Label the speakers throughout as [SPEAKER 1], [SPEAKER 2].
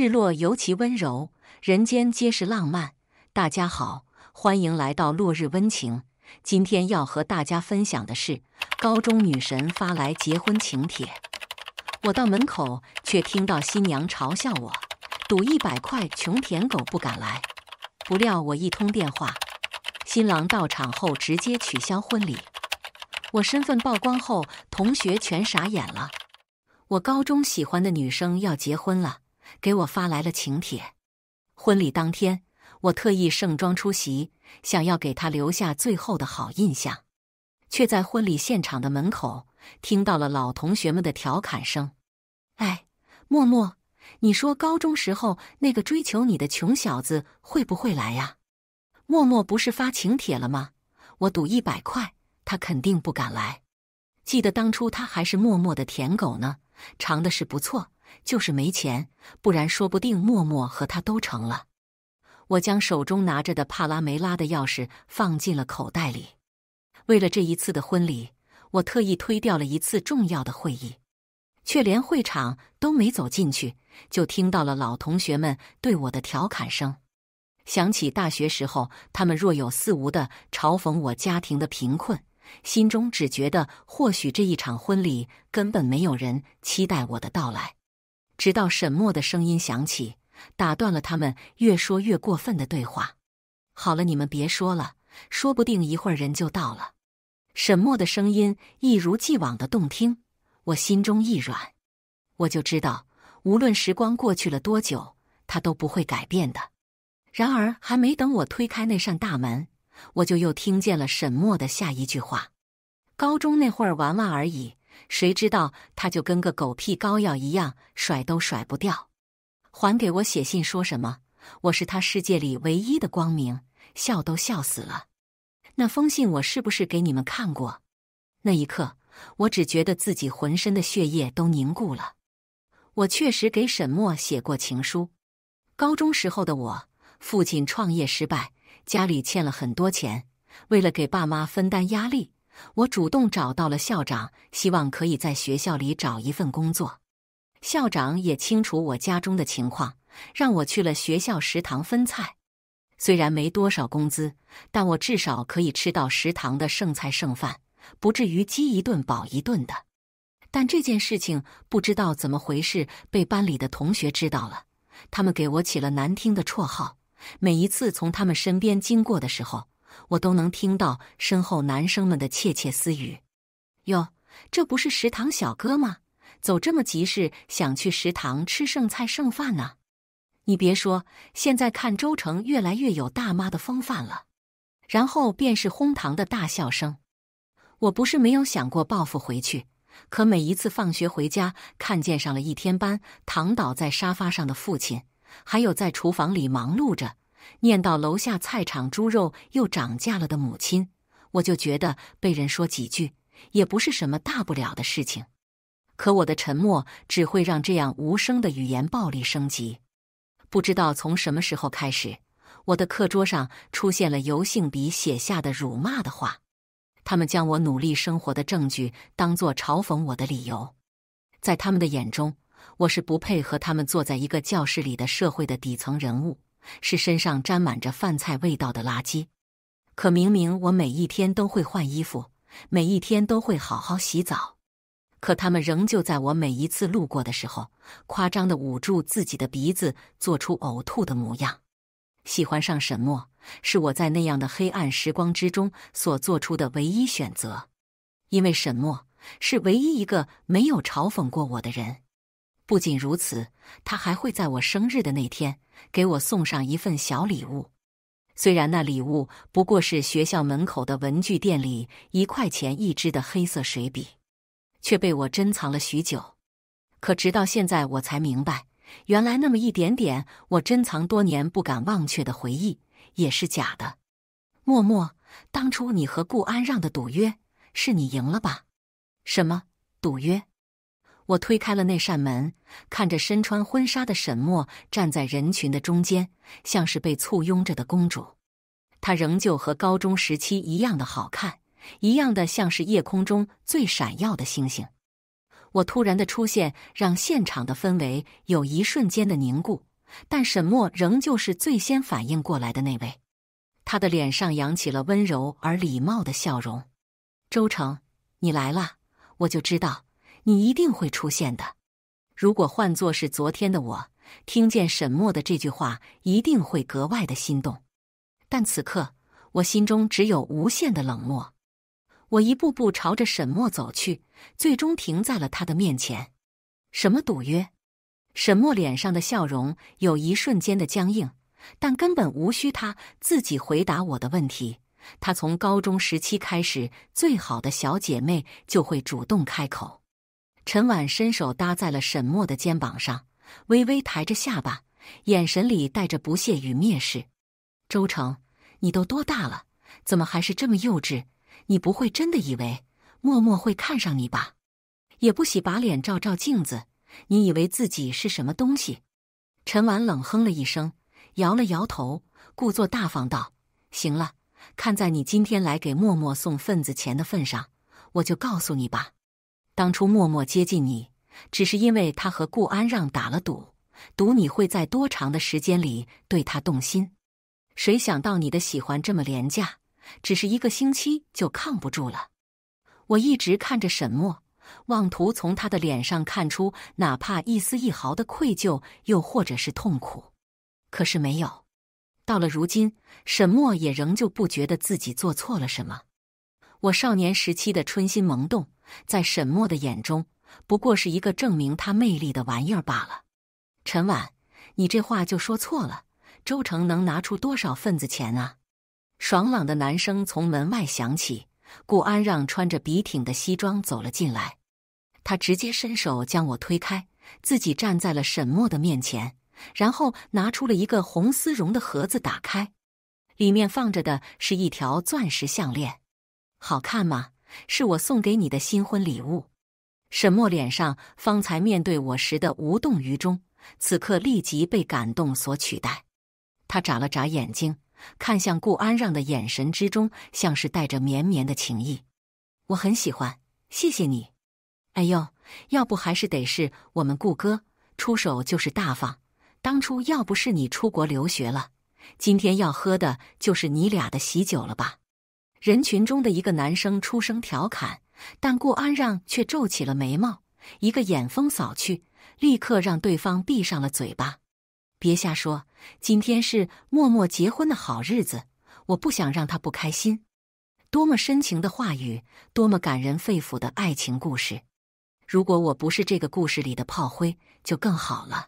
[SPEAKER 1] 日落尤其温柔，人间皆是浪漫。大家好，欢迎来到落日温情。今天要和大家分享的是，高中女神发来结婚请帖，我到门口却听到新娘嘲笑我，赌一百块穷舔狗不敢来。不料我一通电话，新郎到场后直接取消婚礼。我身份曝光后，同学全傻眼了。我高中喜欢的女生要结婚了。给我发来了请帖。婚礼当天，我特意盛装出席，想要给他留下最后的好印象，却在婚礼现场的门口听到了老同学们的调侃声：“哎，默默，你说高中时候那个追求你的穷小子会不会来呀？”默默不是发请帖了吗？我赌一百块，他肯定不敢来。记得当初他还是默默的舔狗呢，尝的是不错。就是没钱，不然说不定默默和他都成了。我将手中拿着的帕拉梅拉的钥匙放进了口袋里。为了这一次的婚礼，我特意推掉了一次重要的会议，却连会场都没走进去，就听到了老同学们对我的调侃声。想起大学时候他们若有似无的嘲讽我家庭的贫困，心中只觉得或许这一场婚礼根本没有人期待我的到来。直到沈墨的声音响起，打断了他们越说越过分的对话。好了，你们别说了，说不定一会儿人就到了。沈墨的声音一如既往的动听，我心中一软，我就知道，无论时光过去了多久，他都不会改变的。然而，还没等我推开那扇大门，我就又听见了沈墨的下一句话：“高中那会儿玩玩而已。”谁知道他就跟个狗屁膏药一样甩都甩不掉，还给我写信说什么我是他世界里唯一的光明，笑都笑死了。那封信我是不是给你们看过？那一刻我只觉得自己浑身的血液都凝固了。我确实给沈墨写过情书。高中时候的我，父亲创业失败，家里欠了很多钱，为了给爸妈分担压力。我主动找到了校长，希望可以在学校里找一份工作。校长也清楚我家中的情况，让我去了学校食堂分菜。虽然没多少工资，但我至少可以吃到食堂的剩菜剩饭，不至于饥一顿饱一顿的。但这件事情不知道怎么回事，被班里的同学知道了，他们给我起了难听的绰号。每一次从他们身边经过的时候。我都能听到身后男生们的窃窃私语：“哟，这不是食堂小哥吗？走这么急是想去食堂吃剩菜剩饭呢？”你别说，现在看周成越来越有大妈的风范了。然后便是哄堂的大笑声。我不是没有想过报复回去，可每一次放学回家，看见上了一天班躺倒在沙发上的父亲，还有在厨房里忙碌着。念到楼下菜场猪肉又涨价了的母亲，我就觉得被人说几句也不是什么大不了的事情。可我的沉默只会让这样无声的语言暴力升级。不知道从什么时候开始，我的课桌上出现了油性笔写下的辱骂的话。他们将我努力生活的证据当做嘲讽我的理由，在他们的眼中，我是不配和他们坐在一个教室里的社会的底层人物。是身上沾满着饭菜味道的垃圾，可明明我每一天都会换衣服，每一天都会好好洗澡，可他们仍旧在我每一次路过的时候，夸张的捂住自己的鼻子，做出呕吐的模样。喜欢上沈墨，是我在那样的黑暗时光之中所做出的唯一选择，因为沈墨是唯一一个没有嘲讽过我的人。不仅如此，他还会在我生日的那天给我送上一份小礼物。虽然那礼物不过是学校门口的文具店里一块钱一支的黑色水笔，却被我珍藏了许久。可直到现在，我才明白，原来那么一点点我珍藏多年不敢忘却的回忆，也是假的。默默，当初你和顾安让的赌约，是你赢了吧？什么赌约？我推开了那扇门，看着身穿婚纱的沈墨站在人群的中间，像是被簇拥着的公主。她仍旧和高中时期一样的好看，一样的像是夜空中最闪耀的星星。我突然的出现让现场的氛围有一瞬间的凝固，但沈墨仍旧是最先反应过来的那位。他的脸上扬起了温柔而礼貌的笑容：“周成，你来了，我就知道。”你一定会出现的。如果换作是昨天的我，听见沈墨的这句话，一定会格外的心动。但此刻，我心中只有无限的冷漠。我一步步朝着沈墨走去，最终停在了他的面前。什么赌约？沈墨脸上的笑容有一瞬间的僵硬，但根本无需他自己回答我的问题。他从高中时期开始，最好的小姐妹就会主动开口。陈婉伸手搭在了沈默的肩膀上，微微抬着下巴，眼神里带着不屑与蔑视。“周成，你都多大了，怎么还是这么幼稚？你不会真的以为默默会看上你吧？也不洗把脸，照照镜子，你以为自己是什么东西？”陈婉冷哼了一声，摇了摇头，故作大方道：“行了，看在你今天来给默默送份子钱的份上，我就告诉你吧。”当初默默接近你，只是因为他和顾安让打了赌，赌你会在多长的时间里对他动心。谁想到你的喜欢这么廉价，只是一个星期就抗不住了。我一直看着沈墨，妄图从他的脸上看出哪怕一丝一毫的愧疚，又或者是痛苦。可是没有。到了如今，沈墨也仍旧不觉得自己做错了什么。我少年时期的春心萌动。在沈墨的眼中，不过是一个证明他魅力的玩意儿罢了。陈婉，你这话就说错了。周成能拿出多少份子钱啊？爽朗的男声从门外响起。顾安让穿着笔挺的西装走了进来，他直接伸手将我推开，自己站在了沈墨的面前，然后拿出了一个红丝绒的盒子，打开，里面放着的是一条钻石项链，好看吗？是我送给你的新婚礼物。沈墨脸上方才面对我时的无动于衷，此刻立即被感动所取代。他眨了眨眼睛，看向顾安让的眼神之中，像是带着绵绵的情意。我很喜欢，谢谢你。哎呦，要不还是得是我们顾哥出手就是大方。当初要不是你出国留学了，今天要喝的就是你俩的喜酒了吧？人群中的一个男生出声调侃，但顾安让却皱起了眉毛，一个眼风扫去，立刻让对方闭上了嘴巴。别瞎说，今天是默默结婚的好日子，我不想让他不开心。多么深情的话语，多么感人肺腑的爱情故事。如果我不是这个故事里的炮灰，就更好了。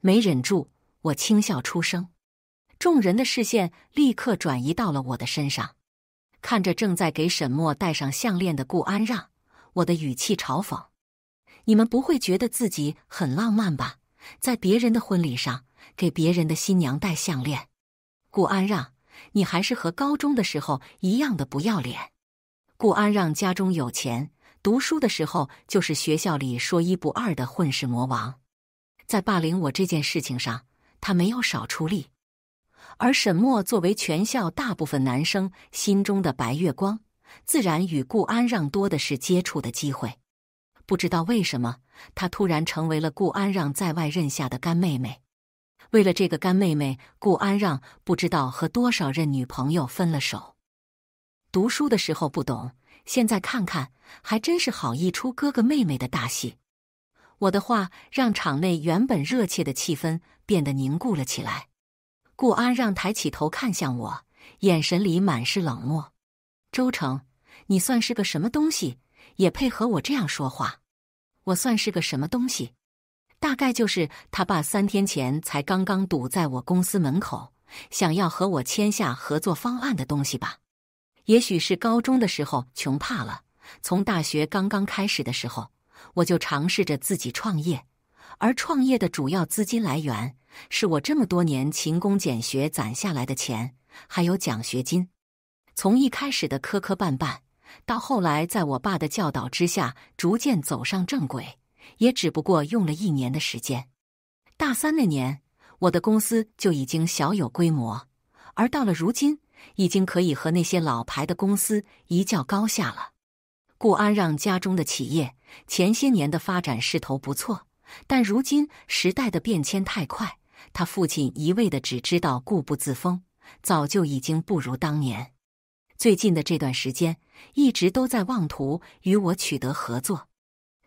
[SPEAKER 1] 没忍住，我轻笑出声，众人的视线立刻转移到了我的身上。看着正在给沈墨戴上项链的顾安让，我的语气嘲讽：“你们不会觉得自己很浪漫吧？在别人的婚礼上给别人的新娘戴项链。”顾安让，你还是和高中的时候一样的不要脸。顾安让家中有钱，读书的时候就是学校里说一不二的混世魔王，在霸凌我这件事情上，他没有少出力。而沈墨作为全校大部分男生心中的白月光，自然与顾安让多的是接触的机会。不知道为什么，他突然成为了顾安让在外认下的干妹妹。为了这个干妹妹，顾安让不知道和多少任女朋友分了手。读书的时候不懂，现在看看还真是好一出哥哥妹妹的大戏。我的话让场内原本热切的气氛变得凝固了起来。顾安让抬起头看向我，眼神里满是冷漠。周成，你算是个什么东西，也配和我这样说话？我算是个什么东西？大概就是他爸三天前才刚刚堵在我公司门口，想要和我签下合作方案的东西吧。也许是高中的时候穷怕了，从大学刚刚开始的时候，我就尝试着自己创业，而创业的主要资金来源。是我这么多年勤工俭学攒下来的钱，还有奖学金。从一开始的磕磕绊绊，到后来在我爸的教导之下逐渐走上正轨，也只不过用了一年的时间。大三那年，我的公司就已经小有规模，而到了如今，已经可以和那些老牌的公司一较高下了。顾安让家中的企业前些年的发展势头不错，但如今时代的变迁太快。他父亲一味的只知道固步自封，早就已经不如当年。最近的这段时间，一直都在妄图与我取得合作。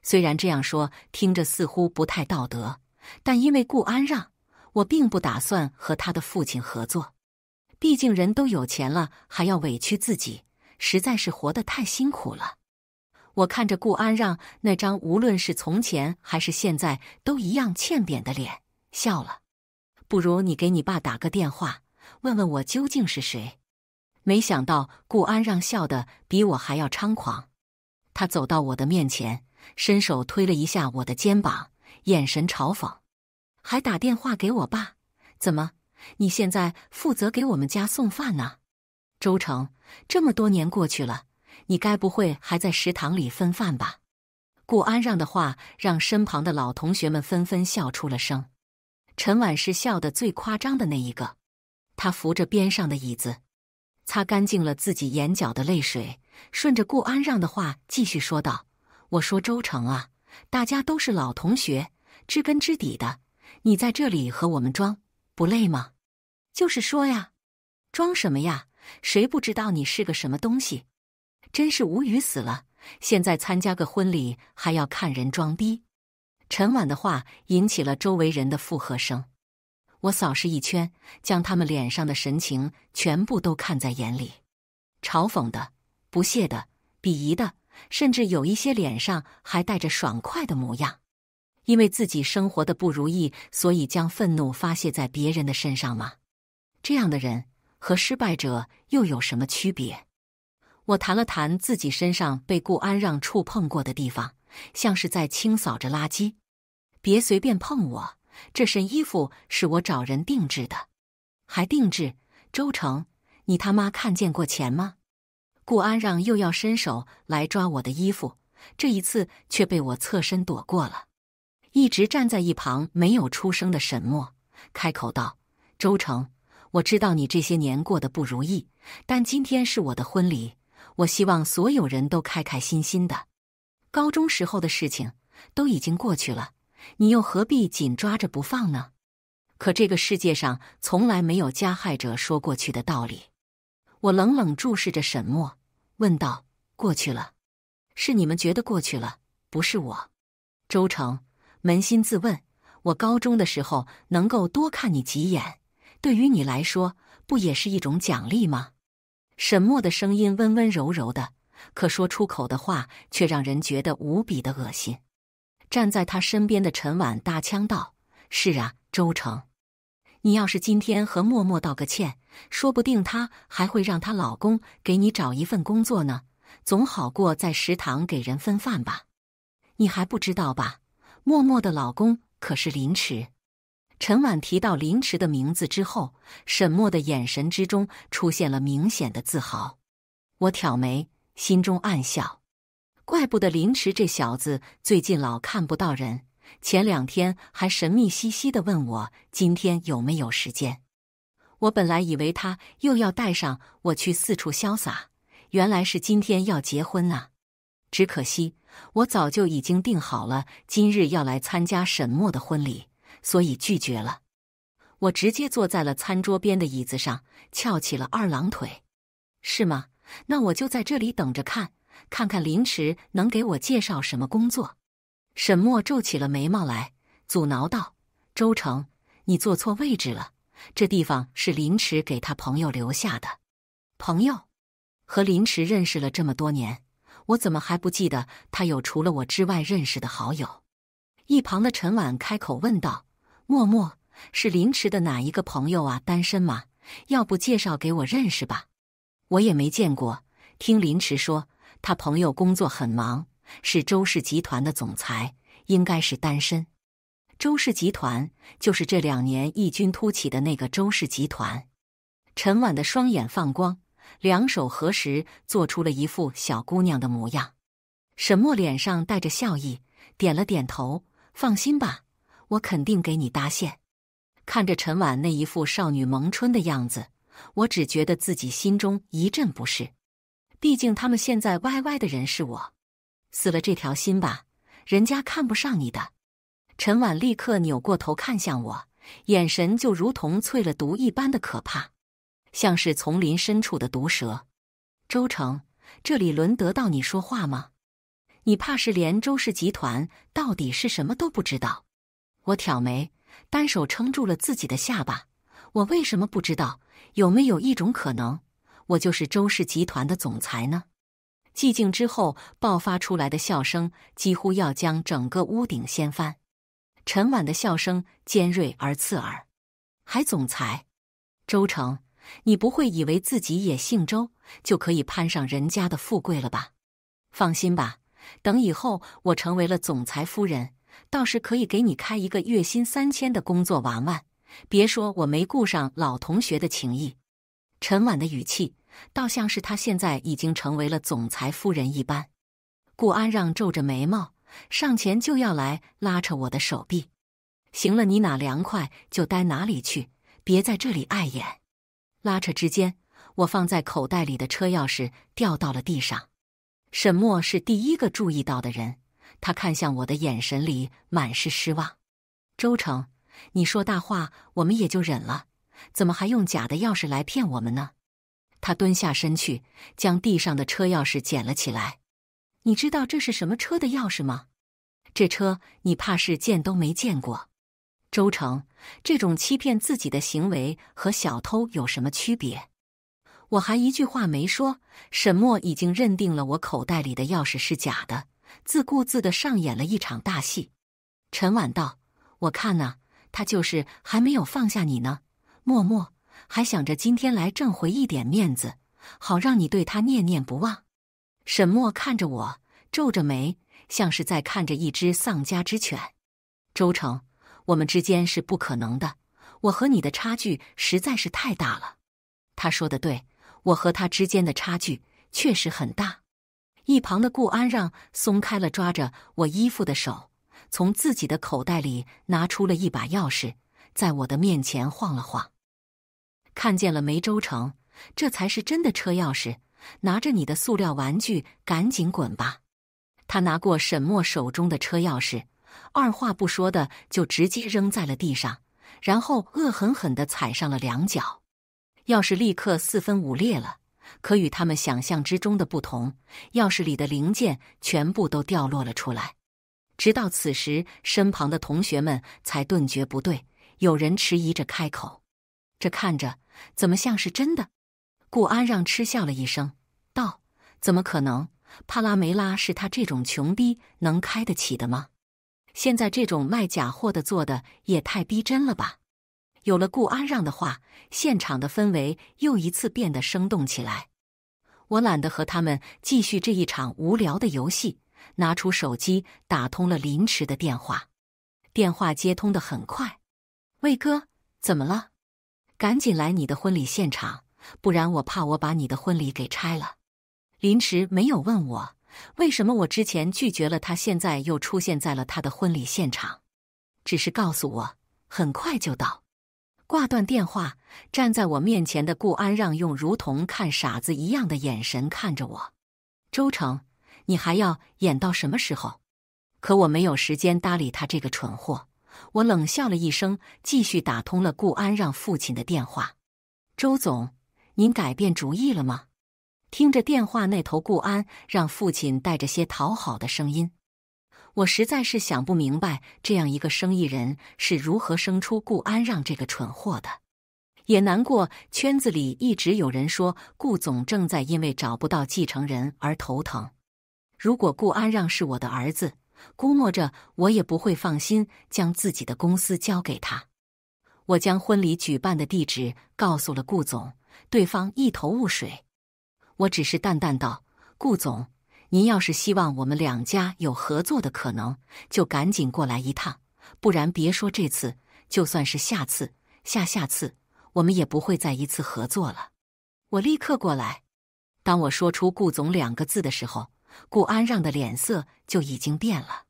[SPEAKER 1] 虽然这样说听着似乎不太道德，但因为顾安让，我并不打算和他的父亲合作。毕竟人都有钱了，还要委屈自己，实在是活得太辛苦了。我看着顾安让那张无论是从前还是现在都一样欠扁的脸，笑了。不如你给你爸打个电话，问问我究竟是谁。没想到顾安让笑得比我还要猖狂。他走到我的面前，伸手推了一下我的肩膀，眼神嘲讽，还打电话给我爸。怎么，你现在负责给我们家送饭呢？周成，这么多年过去了，你该不会还在食堂里分饭吧？顾安让的话让身旁的老同学们纷纷笑出了声。陈婉是笑得最夸张的那一个，他扶着边上的椅子，擦干净了自己眼角的泪水，顺着顾安让的话继续说道：“我说周成啊，大家都是老同学，知根知底的，你在这里和我们装，不累吗？就是说呀，装什么呀？谁不知道你是个什么东西？真是无语死了！现在参加个婚礼还要看人装逼。”陈婉的话引起了周围人的附和声。我扫视一圈，将他们脸上的神情全部都看在眼里：嘲讽的、不屑的、鄙夷的，甚至有一些脸上还带着爽快的模样。因为自己生活的不如意，所以将愤怒发泄在别人的身上吗？这样的人和失败者又有什么区别？我弹了弹自己身上被顾安让触碰过的地方。像是在清扫着垃圾，别随便碰我！这身衣服是我找人定制的，还定制。周成，你他妈看见过钱吗？顾安让又要伸手来抓我的衣服，这一次却被我侧身躲过了。一直站在一旁没有出声的沈默开口道：“周成，我知道你这些年过得不如意，但今天是我的婚礼，我希望所有人都开开心心的。”高中时候的事情都已经过去了，你又何必紧抓着不放呢？可这个世界上从来没有加害者说过去的道理。我冷冷注视着沈默，问道：“过去了，是你们觉得过去了，不是我。”周成，扪心自问，我高中的时候能够多看你几眼，对于你来说，不也是一种奖励吗？沈默的声音温温柔柔的。可说出口的话却让人觉得无比的恶心。站在他身边的陈婉搭腔道：“是啊，周成，你要是今天和默默道个歉，说不定她还会让她老公给你找一份工作呢，总好过在食堂给人分饭吧？你还不知道吧？默默的老公可是林池。”陈婉提到林池的名字之后，沈默的眼神之中出现了明显的自豪。我挑眉。心中暗笑，怪不得林池这小子最近老看不到人。前两天还神秘兮兮的问我今天有没有时间，我本来以为他又要带上我去四处潇洒，原来是今天要结婚啊！只可惜我早就已经定好了今日要来参加沈墨的婚礼，所以拒绝了。我直接坐在了餐桌边的椅子上，翘起了二郎腿，是吗？那我就在这里等着看，看看林池能给我介绍什么工作。沈墨皱起了眉毛来，阻挠道：“周成，你坐错位置了，这地方是林池给他朋友留下的。朋友，和林池认识了这么多年，我怎么还不记得他有除了我之外认识的好友？”一旁的陈婉开口问道：“默默是林池的哪一个朋友啊？单身吗？要不介绍给我认识吧？”我也没见过，听林池说，他朋友工作很忙，是周氏集团的总裁，应该是单身。周氏集团就是这两年异军突起的那个周氏集团。陈婉的双眼放光，两手合十，做出了一副小姑娘的模样。沈墨脸上带着笑意，点了点头：“放心吧，我肯定给你搭线。”看着陈婉那一副少女萌春的样子。我只觉得自己心中一阵不适，毕竟他们现在歪歪的人是我，死了这条心吧。人家看不上你的。陈婉立刻扭过头看向我，眼神就如同淬了毒一般的可怕，像是丛林深处的毒蛇。周成，这里轮得到你说话吗？你怕是连周氏集团到底是什么都不知道。我挑眉，单手撑住了自己的下巴。我为什么不知道？有没有一种可能，我就是周氏集团的总裁呢？寂静之后爆发出来的笑声几乎要将整个屋顶掀翻。陈婉的笑声尖锐而刺耳，还总裁周成，你不会以为自己也姓周就可以攀上人家的富贵了吧？放心吧，等以后我成为了总裁夫人，倒是可以给你开一个月薪三千的工作玩玩。别说我没顾上老同学的情谊，陈婉的语气倒像是她现在已经成为了总裁夫人一般。顾安让皱着眉毛上前就要来拉扯我的手臂，行了，你哪凉快就待哪里去，别在这里碍眼。拉扯之间，我放在口袋里的车钥匙掉到了地上。沈墨是第一个注意到的人，他看向我的眼神里满是失望。周成。你说大话，我们也就忍了。怎么还用假的钥匙来骗我们呢？他蹲下身去，将地上的车钥匙捡了起来。你知道这是什么车的钥匙吗？这车你怕是见都没见过。周成，这种欺骗自己的行为和小偷有什么区别？我还一句话没说，沈墨已经认定了我口袋里的钥匙是假的，自顾自的上演了一场大戏。陈婉道：“我看呐。”他就是还没有放下你呢，默默还想着今天来挣回一点面子，好让你对他念念不忘。沈默看着我，皱着眉，像是在看着一只丧家之犬。周成，我们之间是不可能的，我和你的差距实在是太大了。他说的对，我和他之间的差距确实很大。一旁的顾安让松开了抓着我衣服的手。从自己的口袋里拿出了一把钥匙，在我的面前晃了晃，看见了梅州城，这才是真的车钥匙。拿着你的塑料玩具，赶紧滚吧！他拿过沈墨手中的车钥匙，二话不说的就直接扔在了地上，然后恶狠狠地踩上了两脚，钥匙立刻四分五裂了。可与他们想象之中的不同，钥匙里的零件全部都掉落了出来。直到此时，身旁的同学们才顿觉不对，有人迟疑着开口：“这看着怎么像是真的？”顾安让嗤笑了一声，道：“怎么可能？帕拉梅拉是他这种穷逼能开得起的吗？现在这种卖假货的做的也太逼真了吧！”有了顾安让的话，现场的氛围又一次变得生动起来。我懒得和他们继续这一场无聊的游戏。拿出手机，打通了林池的电话。电话接通的很快。魏哥，怎么了？赶紧来你的婚礼现场，不然我怕我把你的婚礼给拆了。林池没有问我为什么我之前拒绝了他，现在又出现在了他的婚礼现场，只是告诉我很快就到。挂断电话，站在我面前的顾安让用如同看傻子一样的眼神看着我。周成。你还要演到什么时候？可我没有时间搭理他这个蠢货。我冷笑了一声，继续打通了顾安让父亲的电话。周总，您改变主意了吗？听着电话那头，顾安让父亲带着些讨好的声音。我实在是想不明白，这样一个生意人是如何生出顾安让这个蠢货的。也难过，圈子里一直有人说，顾总正在因为找不到继承人而头疼。如果顾安让是我的儿子，估摸着我也不会放心将自己的公司交给他。我将婚礼举办的地址告诉了顾总，对方一头雾水。我只是淡淡道：“顾总，您要是希望我们两家有合作的可能，就赶紧过来一趟，不然别说这次，就算是下次、下下次，我们也不会再一次合作了。”我立刻过来。当我说出“顾总”两个字的时候。顾安让的脸色就已经变了，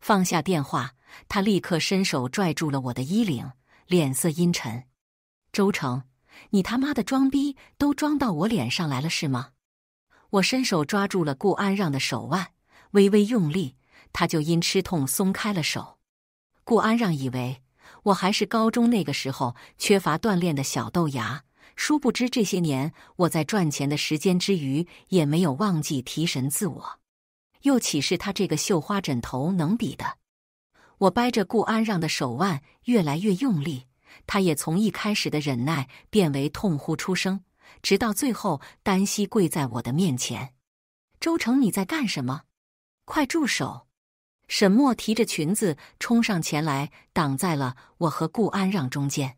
[SPEAKER 1] 放下电话，他立刻伸手拽住了我的衣领，脸色阴沉。周成，你他妈的装逼都装到我脸上来了是吗？我伸手抓住了顾安让的手腕，微微用力，他就因吃痛松开了手。顾安让以为我还是高中那个时候缺乏锻炼的小豆芽。殊不知，这些年我在赚钱的时间之余，也没有忘记提神自我。又岂是他这个绣花枕头能比的？我掰着顾安让的手腕，越来越用力。他也从一开始的忍耐，变为痛呼出声，直到最后单膝跪在我的面前。周成，你在干什么？快住手！沈墨提着裙子冲上前来，挡在了我和顾安让中间。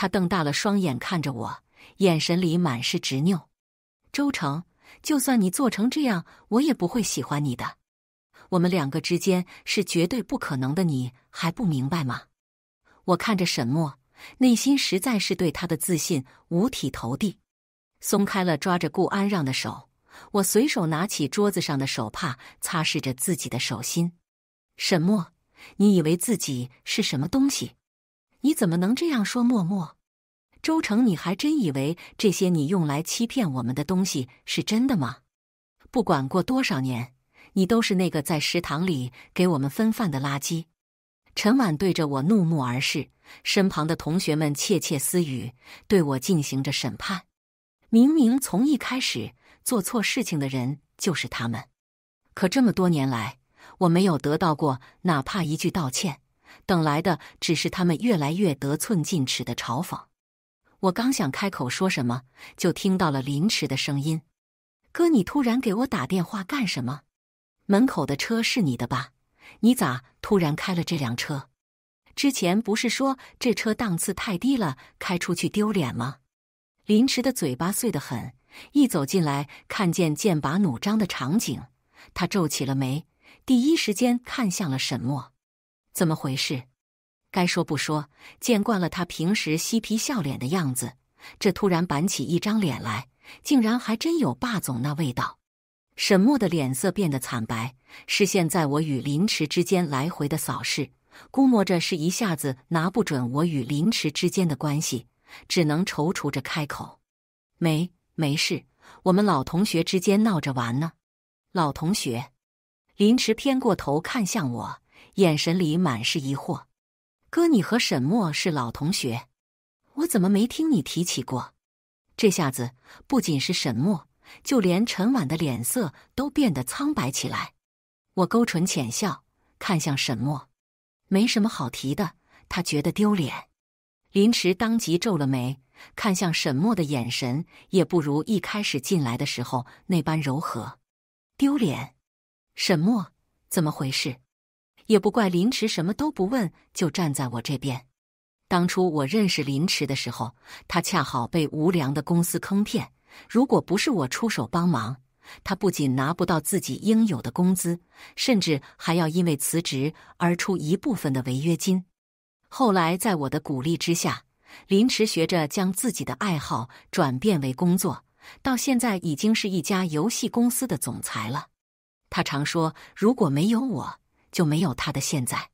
[SPEAKER 1] 他瞪大了双眼看着我，眼神里满是执拗。周成，就算你做成这样，我也不会喜欢你的。我们两个之间是绝对不可能的，你还不明白吗？我看着沈墨，内心实在是对他的自信五体投地。松开了抓着顾安让的手，我随手拿起桌子上的手帕擦拭着自己的手心。沈墨，你以为自己是什么东西？你怎么能这样说？默默，周成，你还真以为这些你用来欺骗我们的东西是真的吗？不管过多少年，你都是那个在食堂里给我们分饭的垃圾。陈婉对着我怒目而视，身旁的同学们窃窃私语，对我进行着审判。明明从一开始做错事情的人就是他们，可这么多年来，我没有得到过哪怕一句道歉。等来的只是他们越来越得寸进尺的嘲讽。我刚想开口说什么，就听到了林池的声音：“哥，你突然给我打电话干什么？门口的车是你的吧？你咋突然开了这辆车？之前不是说这车档次太低了，开出去丢脸吗？”林池的嘴巴碎得很，一走进来，看见剑拔弩张的场景，他皱起了眉，第一时间看向了沈默。怎么回事？该说不说，见惯了他平时嬉皮笑脸的样子，这突然板起一张脸来，竟然还真有霸总那味道。沈墨的脸色变得惨白，视线在我与林池之间来回的扫视，估摸着是一下子拿不准我与林池之间的关系，只能踌躇着开口：“没，没事，我们老同学之间闹着玩呢。”老同学，林池偏过头看向我。眼神里满是疑惑，哥，你和沈墨是老同学，我怎么没听你提起过？这下子不仅是沈墨，就连陈婉的脸色都变得苍白起来。我勾唇浅笑，看向沈墨，没什么好提的，他觉得丢脸。林池当即皱了眉，看向沈墨的眼神也不如一开始进来的时候那般柔和。丢脸？沈墨，怎么回事？也不怪林池什么都不问就站在我这边。当初我认识林池的时候，他恰好被无良的公司坑骗，如果不是我出手帮忙，他不仅拿不到自己应有的工资，甚至还要因为辞职而出一部分的违约金。后来在我的鼓励之下，林池学着将自己的爱好转变为工作，到现在已经是一家游戏公司的总裁了。他常说：“如果没有我。”就没有他的现在。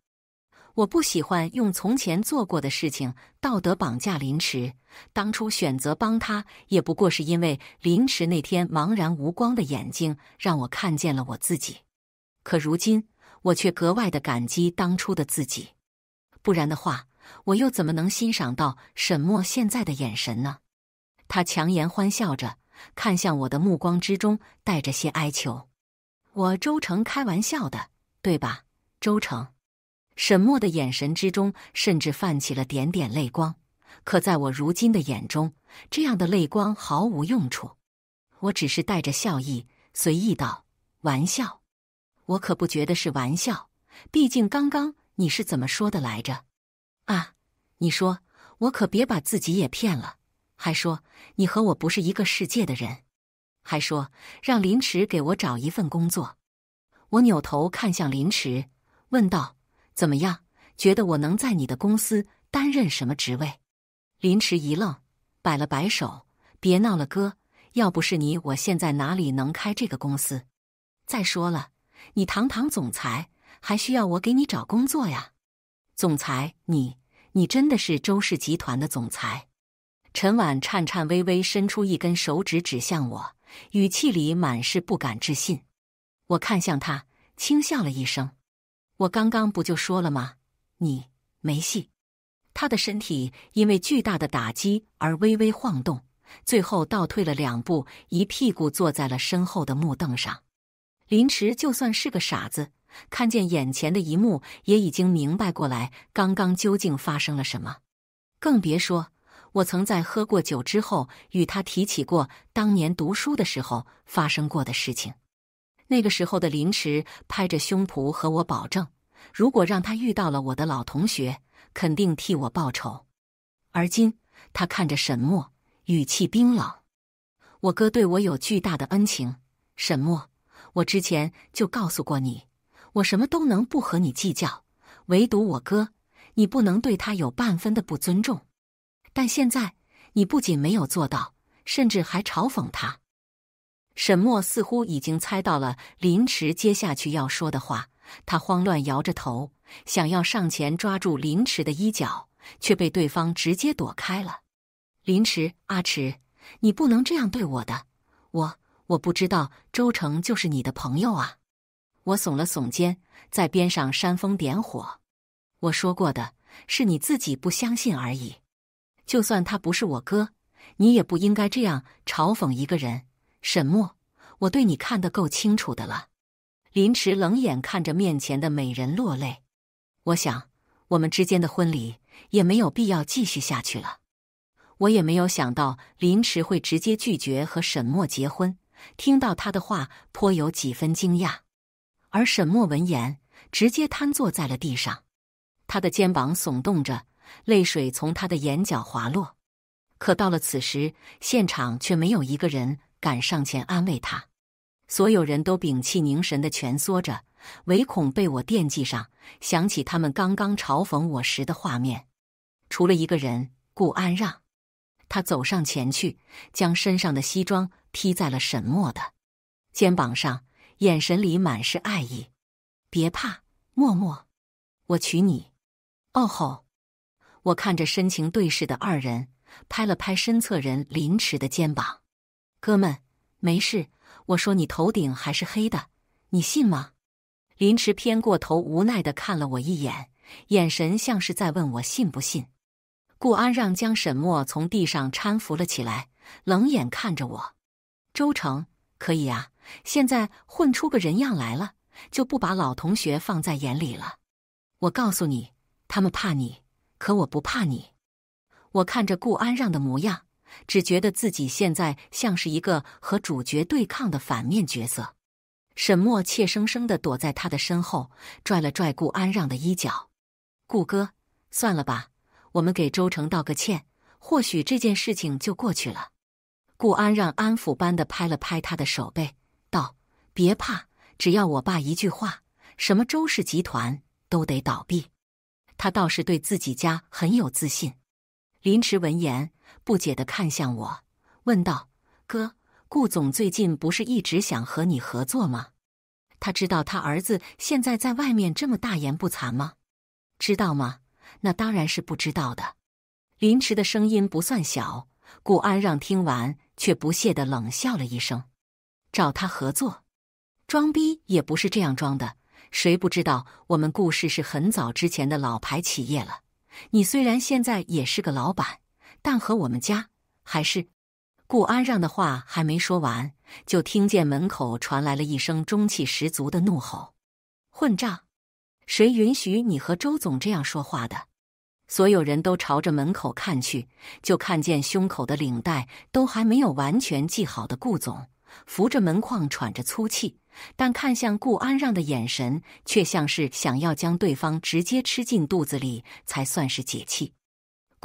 [SPEAKER 1] 我不喜欢用从前做过的事情道德绑架林池。当初选择帮他，也不过是因为林池那天茫然无光的眼睛让我看见了我自己。可如今，我却格外的感激当初的自己。不然的话，我又怎么能欣赏到沈墨现在的眼神呢？他强颜欢笑着看向我的目光之中带着些哀求。我周成开玩笑的，对吧？周成，沈默的眼神之中甚至泛起了点点泪光，可在我如今的眼中，这样的泪光毫无用处。我只是带着笑意随意道：“玩笑，我可不觉得是玩笑。毕竟刚刚你是怎么说的来着？啊，你说我可别把自己也骗了，还说你和我不是一个世界的人，还说让林池给我找一份工作。”我扭头看向林池。问道：“怎么样？觉得我能在你的公司担任什么职位？”林池一愣，摆了摆手：“别闹了，哥。要不是你，我现在哪里能开这个公司？再说了，你堂堂总裁，还需要我给你找工作呀？”“总裁，你……你真的是周氏集团的总裁？”陈婉颤颤巍巍伸出一根手指指向我，语气里满是不敢置信。我看向他，轻笑了一声。我刚刚不就说了吗？你没戏。他的身体因为巨大的打击而微微晃动，最后倒退了两步，一屁股坐在了身后的木凳上。林池就算是个傻子，看见眼前的一幕也已经明白过来，刚刚究竟发生了什么。更别说我曾在喝过酒之后与他提起过当年读书的时候发生过的事情。那个时候的林池拍着胸脯和我保证，如果让他遇到了我的老同学，肯定替我报仇。而今他看着沈墨，语气冰冷：“我哥对我有巨大的恩情，沈墨，我之前就告诉过你，我什么都能不和你计较，唯独我哥，你不能对他有半分的不尊重。但现在你不仅没有做到，甚至还嘲讽他。”沈墨似乎已经猜到了林池接下去要说的话，他慌乱摇着头，想要上前抓住林池的衣角，却被对方直接躲开了。林池，阿池，你不能这样对我的！我我不知道周成就是你的朋友啊！我耸了耸肩，在边上煽风点火。我说过的是你自己不相信而已。就算他不是我哥，你也不应该这样嘲讽一个人。沈墨，我对你看得够清楚的了。林池冷眼看着面前的美人落泪，我想我们之间的婚礼也没有必要继续下去了。我也没有想到林池会直接拒绝和沈墨结婚，听到他的话颇有几分惊讶。而沈墨闻言，直接瘫坐在了地上，他的肩膀耸动着，泪水从他的眼角滑落。可到了此时，现场却没有一个人。敢上前安慰他，所有人都屏气凝神的蜷缩着，唯恐被我惦记上。想起他们刚刚嘲讽我时的画面，除了一个人，顾安让，他走上前去，将身上的西装披在了沈默的肩膀上，眼神里满是爱意。别怕，默默，我娶你。哦吼！我看着深情对视的二人，拍了拍身侧人林迟的肩膀。哥们，没事。我说你头顶还是黑的，你信吗？林池偏过头，无奈的看了我一眼，眼神像是在问我信不信。顾安让将沈墨从地上搀扶了起来，冷眼看着我。周成，可以啊，现在混出个人样来了，就不把老同学放在眼里了。我告诉你，他们怕你，可我不怕你。我看着顾安让的模样。只觉得自己现在像是一个和主角对抗的反面角色。沈墨怯生生的躲在他的身后，拽了拽顾安让的衣角：“顾哥，算了吧，我们给周成道个歉，或许这件事情就过去了。”顾安让安抚般的拍了拍他的手背，道：“别怕，只要我爸一句话，什么周氏集团都得倒闭。”他倒是对自己家很有自信。林池闻言。不解的看向我，问道：“哥，顾总最近不是一直想和你合作吗？他知道他儿子现在在外面这么大言不惭吗？知道吗？那当然是不知道的。”林池的声音不算小，顾安让听完却不屑的冷笑了一声：“找他合作，装逼也不是这样装的。谁不知道我们顾氏是很早之前的老牌企业了？你虽然现在也是个老板。”但和我们家还是，顾安让的话还没说完，就听见门口传来了一声中气十足的怒吼：“混账！谁允许你和周总这样说话的？”所有人都朝着门口看去，就看见胸口的领带都还没有完全系好的顾总，扶着门框喘着粗气，但看向顾安让的眼神却像是想要将对方直接吃进肚子里才算是解气。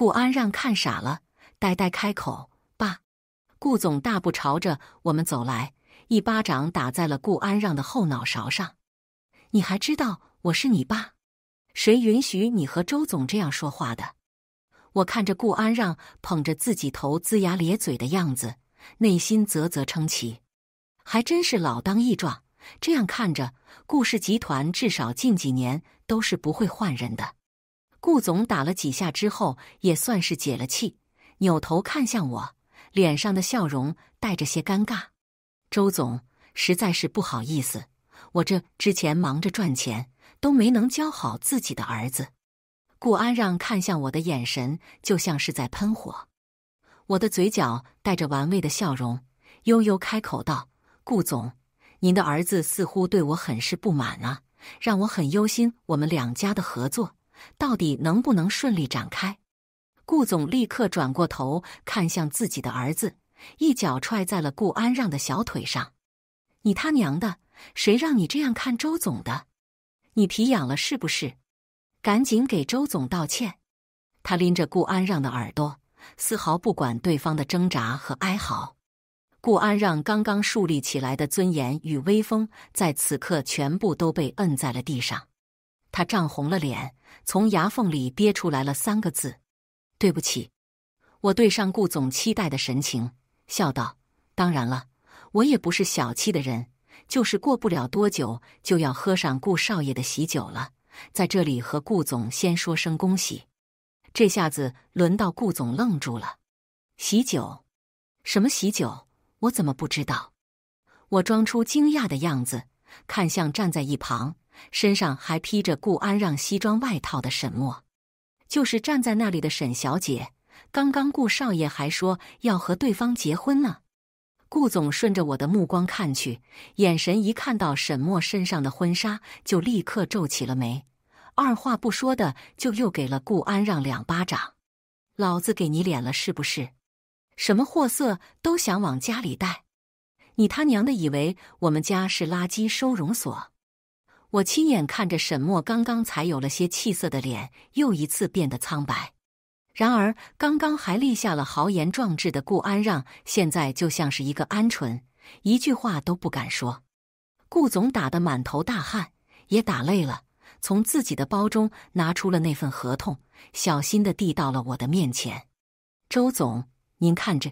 [SPEAKER 1] 顾安让看傻了，呆呆开口：“爸。”顾总大步朝着我们走来，一巴掌打在了顾安让的后脑勺上。“你还知道我是你爸？谁允许你和周总这样说话的？”我看着顾安让捧着自己头龇牙咧嘴的样子，内心啧啧称奇，还真是老当益壮。这样看着，顾氏集团至少近几年都是不会换人的。顾总打了几下之后，也算是解了气，扭头看向我，脸上的笑容带着些尴尬。周总实在是不好意思，我这之前忙着赚钱，都没能教好自己的儿子。顾安让看向我的眼神就像是在喷火，我的嘴角带着玩味的笑容，悠悠开口道：“顾总，您的儿子似乎对我很是不满啊，让我很忧心我们两家的合作。”到底能不能顺利展开？顾总立刻转过头看向自己的儿子，一脚踹在了顾安让的小腿上。“你他娘的，谁让你这样看周总的？你皮痒了是不是？赶紧给周总道歉！”他拎着顾安让的耳朵，丝毫不管对方的挣扎和哀嚎。顾安让刚刚树立起来的尊严与威风，在此刻全部都被摁在了地上。他涨红了脸，从牙缝里憋出来了三个字：“对不起。”我对上顾总期待的神情，笑道：“当然了，我也不是小气的人，就是过不了多久就要喝上顾少爷的喜酒了，在这里和顾总先说声恭喜。”这下子轮到顾总愣住了：“喜酒？什么喜酒？我怎么不知道？”我装出惊讶的样子，看向站在一旁。身上还披着顾安让西装外套的沈墨，就是站在那里的沈小姐。刚刚顾少爷还说要和对方结婚呢。顾总顺着我的目光看去，眼神一看到沈墨身上的婚纱，就立刻皱起了眉，二话不说的就又给了顾安让两巴掌。老子给你脸了是不是？什么货色都想往家里带？你他娘的以为我们家是垃圾收容所？我亲眼看着沈墨刚刚才有了些气色的脸又一次变得苍白，然而刚刚还立下了豪言壮志的顾安让现在就像是一个鹌鹑，一句话都不敢说。顾总打得满头大汗，也打累了，从自己的包中拿出了那份合同，小心的递到了我的面前。周总，您看着。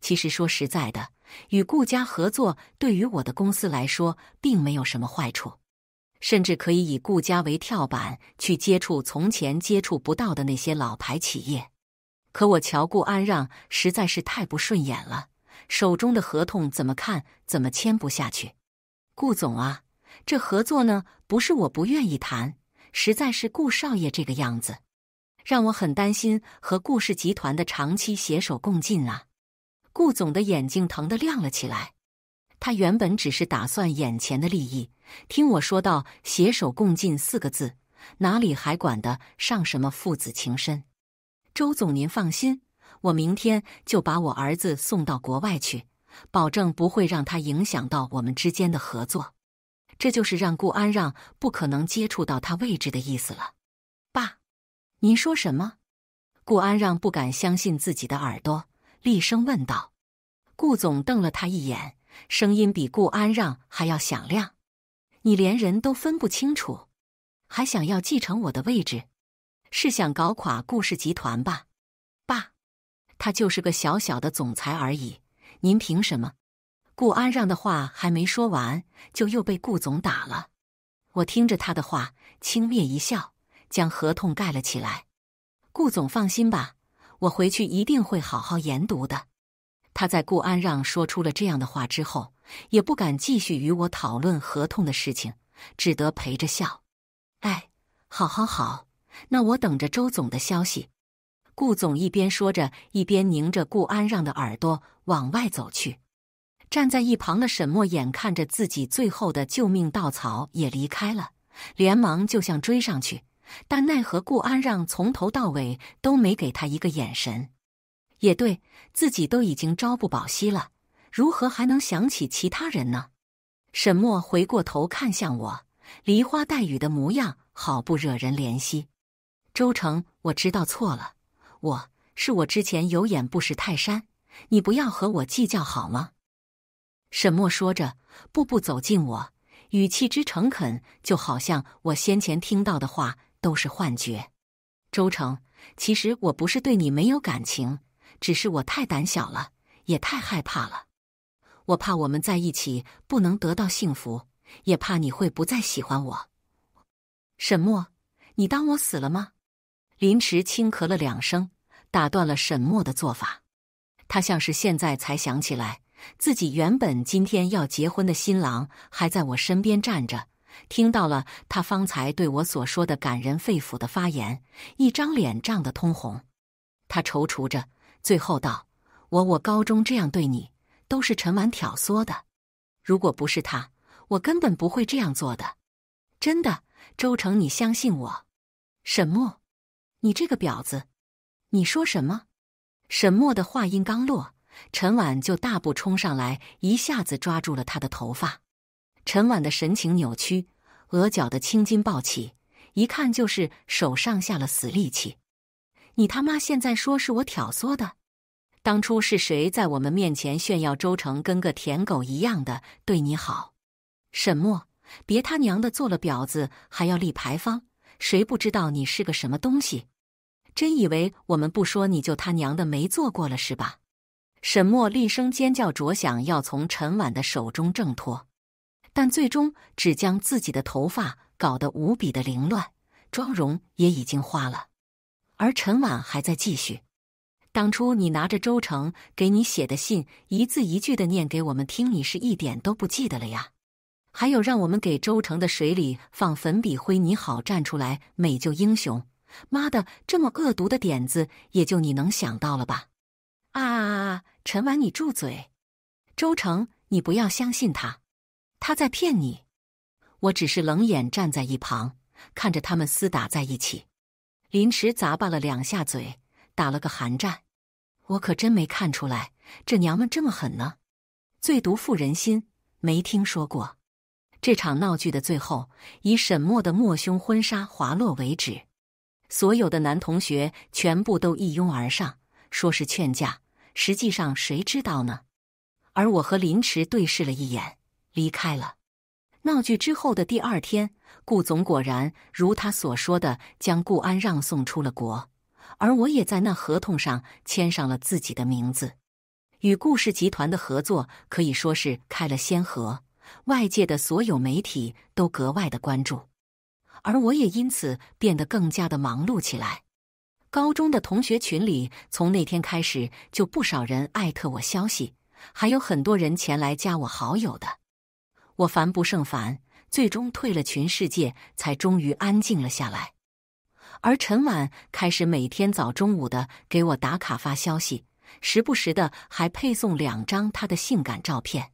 [SPEAKER 1] 其实说实在的，与顾家合作对于我的公司来说并没有什么坏处。甚至可以以顾家为跳板，去接触从前接触不到的那些老牌企业。可我瞧顾安让实在是太不顺眼了，手中的合同怎么看怎么签不下去。顾总啊，这合作呢，不是我不愿意谈，实在是顾少爷这个样子，让我很担心和顾氏集团的长期携手共进啊。顾总的眼睛疼得亮了起来。他原本只是打算眼前的利益，听我说到“携手共进”四个字，哪里还管得上什么父子情深？周总，您放心，我明天就把我儿子送到国外去，保证不会让他影响到我们之间的合作。这就是让顾安让不可能接触到他位置的意思了。爸，您说什么？顾安让不敢相信自己的耳朵，厉声问道。顾总瞪了他一眼。声音比顾安让还要响亮，你连人都分不清楚，还想要继承我的位置，是想搞垮顾氏集团吧？爸，他就是个小小的总裁而已，您凭什么？顾安让的话还没说完，就又被顾总打了。我听着他的话，轻蔑一笑，将合同盖了起来。顾总，放心吧，我回去一定会好好研读的。他在顾安让说出了这样的话之后，也不敢继续与我讨论合同的事情，只得陪着笑。哎，好好好，那我等着周总的消息。顾总一边说着，一边拧着顾安让的耳朵往外走去。站在一旁的沈墨眼看着自己最后的救命稻草也离开了，连忙就想追上去，但奈何顾安让从头到尾都没给他一个眼神。也对自己都已经朝不保夕了，如何还能想起其他人呢？沈墨回过头看向我，梨花带雨的模样，好不惹人怜惜。周成，我知道错了，我是我之前有眼不识泰山，你不要和我计较好吗？沈墨说着，步步走近我，语气之诚恳，就好像我先前听到的话都是幻觉。周成，其实我不是对你没有感情。只是我太胆小了，也太害怕了。我怕我们在一起不能得到幸福，也怕你会不再喜欢我。沈墨，你当我死了吗？林池轻咳了两声，打断了沈墨的做法。他像是现在才想起来，自己原本今天要结婚的新郎还在我身边站着，听到了他方才对我所说的感人肺腑的发言，一张脸涨得通红。他踌躇着。最后道：“我我高中这样对你，都是陈婉挑唆的。如果不是他，我根本不会这样做的。真的，周成，你相信我。”沈墨，你这个婊子！你说什么？沈墨的话音刚落，陈婉就大步冲上来，一下子抓住了他的头发。陈婉的神情扭曲，额角的青筋暴起，一看就是手上下了死力气。你他妈现在说是我挑唆的？当初是谁在我们面前炫耀周成跟个舔狗一样的对你好？沈墨，别他娘的做了婊子还要立牌坊，谁不知道你是个什么东西？真以为我们不说你就他娘的没做过了是吧？沈墨厉声尖叫着想要从陈婉的手中挣脱，但最终只将自己的头发搞得无比的凌乱，妆容也已经花了。而陈婉还在继续。当初你拿着周成给你写的信，一字一句的念给我们听，你是一点都不记得了呀？还有让我们给周成的水里放粉笔灰，你好站出来，美救英雄。妈的，这么恶毒的点子，也就你能想到了吧？啊！陈婉，你住嘴！周成，你不要相信他，他在骗你。我只是冷眼站在一旁，看着他们厮打在一起。林池咂巴了两下嘴，打了个寒战。我可真没看出来，这娘们这么狠呢。最毒妇人心，没听说过。这场闹剧的最后，以沈墨的莫胸婚纱滑落为止。所有的男同学全部都一拥而上，说是劝架，实际上谁知道呢？而我和林池对视了一眼，离开了。闹剧之后的第二天，顾总果然如他所说的，将顾安让送出了国，而我也在那合同上签上了自己的名字。与顾氏集团的合作可以说是开了先河，外界的所有媒体都格外的关注，而我也因此变得更加的忙碌起来。高中的同学群里，从那天开始就不少人艾特我消息，还有很多人前来加我好友的。我烦不胜烦，最终退了群，世界才终于安静了下来。而陈婉开始每天早、中午的给我打卡发消息，时不时的还配送两张她的性感照片，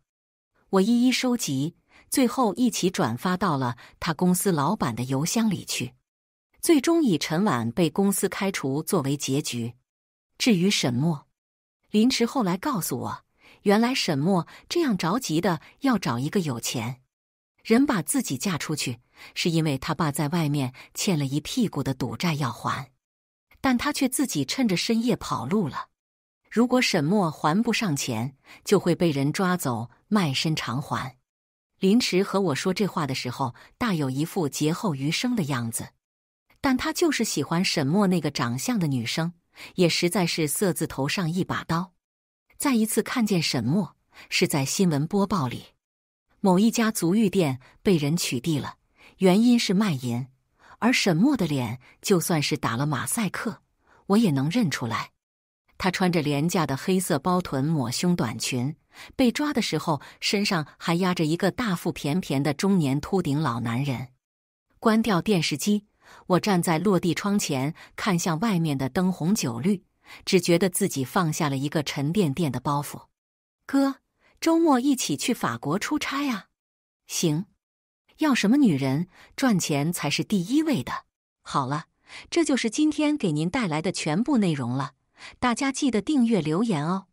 [SPEAKER 1] 我一一收集，最后一起转发到了他公司老板的邮箱里去。最终以陈婉被公司开除作为结局。至于沈墨，林池后来告诉我。原来沈墨这样着急的要找一个有钱人把自己嫁出去，是因为他爸在外面欠了一屁股的赌债要还，但他却自己趁着深夜跑路了。如果沈墨还不上钱，就会被人抓走卖身偿还。林池和我说这话的时候，大有一副劫后余生的样子，但他就是喜欢沈墨那个长相的女生，也实在是色字头上一把刀。再一次看见沈墨是在新闻播报里，某一家足浴店被人取缔了，原因是卖淫。而沈墨的脸就算是打了马赛克，我也能认出来。他穿着廉价的黑色包臀抹胸短裙，被抓的时候身上还压着一个大腹便便的中年秃顶老男人。关掉电视机，我站在落地窗前，看向外面的灯红酒绿。只觉得自己放下了一个沉甸甸的包袱。哥，周末一起去法国出差呀？行，要什么女人，赚钱才是第一位的。好了，这就是今天给您带来的全部内容了，大家记得订阅留言哦。